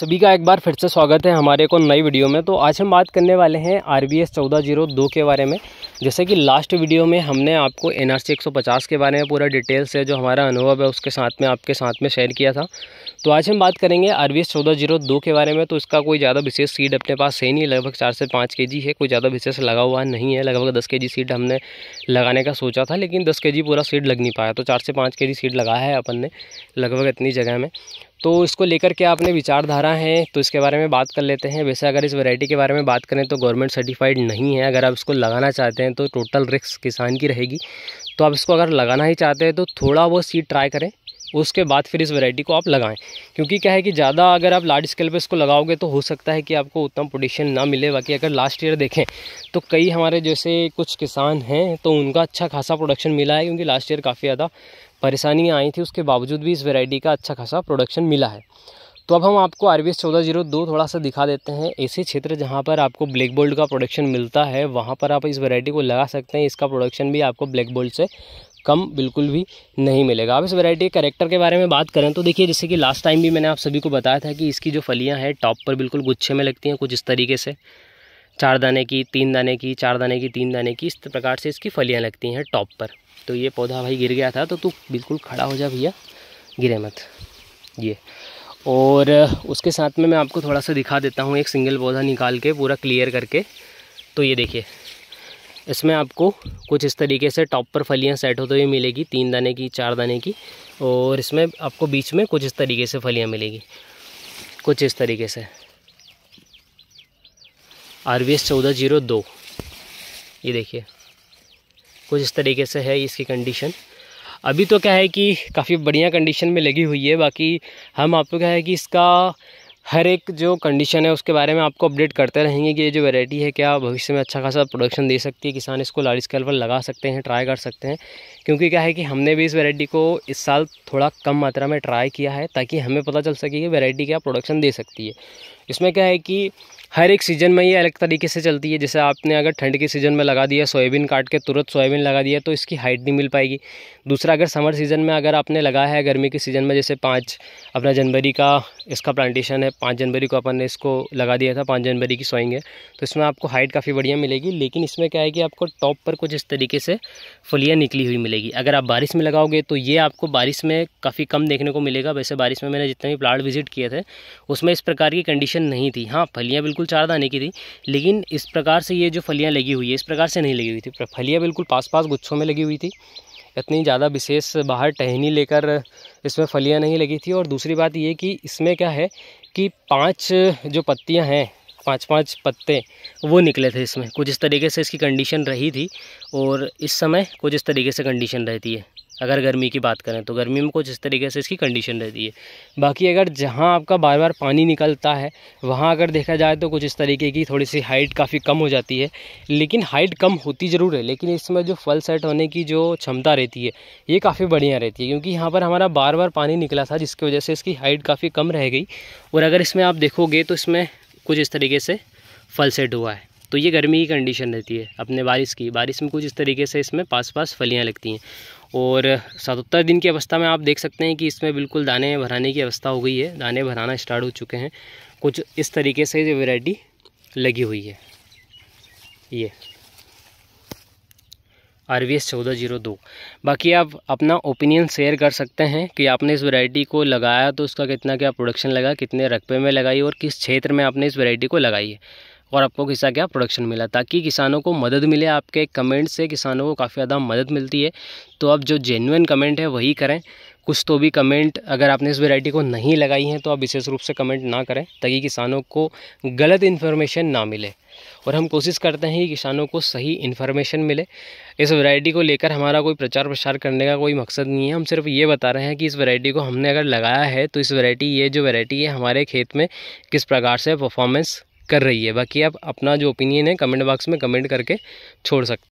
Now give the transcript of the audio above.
सभी का एक बार फिर से स्वागत है हमारे को नई वीडियो में तो आज हम बात करने वाले हैं आर बी एस चौदह जीरो दो के बारे में जैसे कि लास्ट वीडियो में हमने आपको एन आर सी एक सौ पचास के बारे में पूरा डिटेल से जो हमारा अनुभव है उसके साथ में आपके साथ में शेयर किया था तो आज हम बात करेंगे आर बी एस चौदह जीरो दो के बारे में तो इसका कोई ज़्यादा विशेष सीट अपने पास है नहीं लगभग चार से पाँच के जी है कोई ज़्यादा विशेष लगा हुआ नहीं है लगभग दस के जी हमने लगाने का सोचा था लेकिन दस के जी पूरा सीट लग नहीं पाया तो चार से पाँच के जी लगाया है अपन ने लगभग इतनी जगह में तो इसको लेकर के आपने विचारधारा है तो इसके बारे में बात कर लेते हैं वैसे अगर इस वैरायटी के बारे में बात करें तो गवर्नमेंट सर्टिफाइड नहीं है अगर आप इसको लगाना चाहते हैं तो टोटल रिस्क किसान की रहेगी तो आप इसको अगर लगाना ही चाहते हैं तो थोड़ा वो सीड ट्राई करें उसके बाद फिर इस वैरायटी को आप लगाएं क्योंकि क्या है कि ज़्यादा अगर आप लार्ज स्केल पे इसको लगाओगे तो हो सकता है कि आपको उतना पोडिशन ना मिले बाकी अगर लास्ट ईयर देखें तो कई हमारे जैसे कुछ किसान हैं तो उनका अच्छा खासा प्रोडक्शन मिला है क्योंकि लास्ट ईयर काफ़ी ज़्यादा परेशानियाँ आई थी उसके बावजूद भी इस वेराइटी का अच्छा खासा प्रोडक्शन मिला है तो अब हम आपको आर वी एस चौदह जीरो दो थोड़ा सा दिखा देते हैं ऐसे क्षेत्र जहाँ पर आपको ब्लैक बोल्ड का प्रोडक्शन मिलता है वहाँ पर आप इस वैरायटी को लगा सकते हैं इसका प्रोडक्शन भी आपको ब्लैक बोल्ड से कम बिल्कुल भी नहीं मिलेगा अब इस वैरायटी के करेक्टर के बारे में बात करें तो देखिए जैसे कि लास्ट टाइम भी मैंने आप सभी को बताया था कि इसकी जो फलियाँ हैं टॉप पर बिल्कुल गुच्छे में लगती हैं कुछ इस तरीके से चार दाने की तीन दाने की चार दाने की तीन दाने की इस प्रकार से इसकी फलियाँ लगती हैं टॉप पर तो ये पौधा भाई गिर गया था तो तू बिल्कुल खड़ा हो जा भैया गिरे मत ये और उसके साथ में मैं आपको थोड़ा सा दिखा देता हूँ एक सिंगल पौधा निकाल के पूरा क्लियर करके तो ये देखिए इसमें आपको कुछ इस तरीके से टॉप पर फलियाँ सेट हो तो ये मिलेगी तीन दाने की चार दाने की और इसमें आपको बीच में कुछ इस तरीके से फलियाँ मिलेगी कुछ इस तरीके से आर वी एस चौदह जीरो दो ये देखिए कुछ इस तरीके से है इसकी कंडीशन अभी तो क्या है कि काफ़ी बढ़िया कंडीशन में लगी हुई है बाकी हम आपको क्या है कि इसका हर एक जो कंडीशन है उसके बारे में आपको अपडेट करते रहेंगे कि ये जो वैरायटी है क्या भविष्य में अच्छा खासा प्रोडक्शन दे सकती है किसान इसको लार्ज स्केल पर लगा सकते हैं ट्राई कर सकते हैं क्योंकि क्या है कि हमने भी इस वैरायटी को इस साल थोड़ा कम मात्रा में ट्राई किया है ताकि हमें पता चल सके कि वैरायटी क्या प्रोडक्शन दे सकती है इसमें क्या है कि हर एक सीज़न में ये अलग तरीके से चलती है जैसे आपने अगर ठंड के सीज़न में लगा दिया सोयाबीन काट के तुरंत सोयाबीन लगा दिया तो इसकी हाइट नहीं मिल पाएगी दूसरा अगर समर सीज़न में अगर आपने लगाया है गर्मी के सीज़न में जैसे पाँच अपना जनवरी का इसका प्लांटेशन है पाँच जनवरी को अपन ने इसको लगा दिया था पाँच जनवरी की सोइंग है तो इसमें आपको हाइट काफ़ी बढ़िया मिलेगी लेकिन इसमें क्या है कि आपको टॉप पर कुछ इस तरीके से फलियाँ निकली हुई मिलेगी अगर आप बारिश में लगाओगे तो ये आपको बारिश में काफ़ी कम देखने को मिलेगा वैसे बारिश में मैंने जितने भी प्लांट विजिट किए थे उसमें इस प्रकार की कंडीशन कंडीशन नहीं थी हाँ फलियाँ बिल्कुल चार दाने की थी लेकिन इस प्रकार से ये जो फलियाँ लगी हुई है इस प्रकार से नहीं लगी हुई थी फलियाँ बिल्कुल पास पास गुच्छों में लगी हुई थी इतनी ज़्यादा विशेष बाहर टहनी लेकर इसमें फलियाँ नहीं लगी थी और दूसरी बात ये कि इसमें क्या है कि पाँच जो पत्तियाँ हैं पाँच पाँच पत्ते वो निकले थे इसमें कुछ इस तरीके से इसकी कंडीशन रही थी और इस समय कुछ इस तरीके से कंडीशन रहती है अगर गर्मी की बात करें तो गर्मी में कुछ इस तरीके से इसकी कंडीशन रहती है बाकी अगर जहाँ आपका बार बार पानी निकलता है वहाँ अगर देखा जाए तो कुछ इस तरीके की थोड़ी सी हाइट काफ़ी कम हो जाती है लेकिन हाइट कम होती ज़रूर है लेकिन इसमें जो फल सेट होने की जो क्षमता रहती है ये काफ़ी बढ़िया रहती है क्योंकि यहाँ पर हमारा बार बार पानी निकला था जिसकी वजह से इसकी हाइट काफ़ी कम रह गई और अगर इसमें आप देखोगे तो इसमें कुछ इस तरीके से फल सेट हुआ है तो ये गर्मी की कंडीशन रहती है अपने बारिश की बारिश में कुछ इस तरीके से इसमें पास पास फलियाँ लगती हैं और सतहत्तर दिन की अवस्था में आप देख सकते हैं कि इसमें बिल्कुल दाने भराने की अवस्था हो गई है दाने भराना स्टार्ट हो चुके हैं कुछ इस तरीके से ये वेराइटी लगी हुई है ये आर वी एस चौदह जीरो दो बाकी आप अपना ओपिनियन शेयर कर सकते हैं कि आपने इस वैरायटी को लगाया तो उसका कितना क्या प्रोडक्शन लगा कितने रकबे में लगाई और किस क्षेत्र में आपने इस वैरायटी को लगाई है और आपको किसा क्या प्रोडक्शन मिला ताकि किसानों को मदद मिले आपके कमेंट से किसानों को काफ़ी ज़्यादा मदद मिलती है तो आप जो जेन्युन कमेंट है वही करें कुछ तो भी कमेंट अगर आपने इस वैरायटी को नहीं लगाई है तो आप विशेष रूप से कमेंट ना करें ताकि किसानों को गलत इन्फॉर्मेशन ना मिले और हम कोशिश करते हैं कि किसानों को सही इन्फॉर्मेशन मिले इस वैरायटी को लेकर हमारा कोई प्रचार प्रसार करने का कोई मकसद नहीं है हम सिर्फ ये बता रहे हैं कि इस वैरायटी को हमने अगर लगाया है तो इस वेराइटी ये जो वेराइटी है हमारे खेत में किस प्रकार से परफॉर्मेंस कर रही है बाकी आप अपना जो ओपिनियन है कमेंट बॉक्स में कमेंट करके छोड़ सकते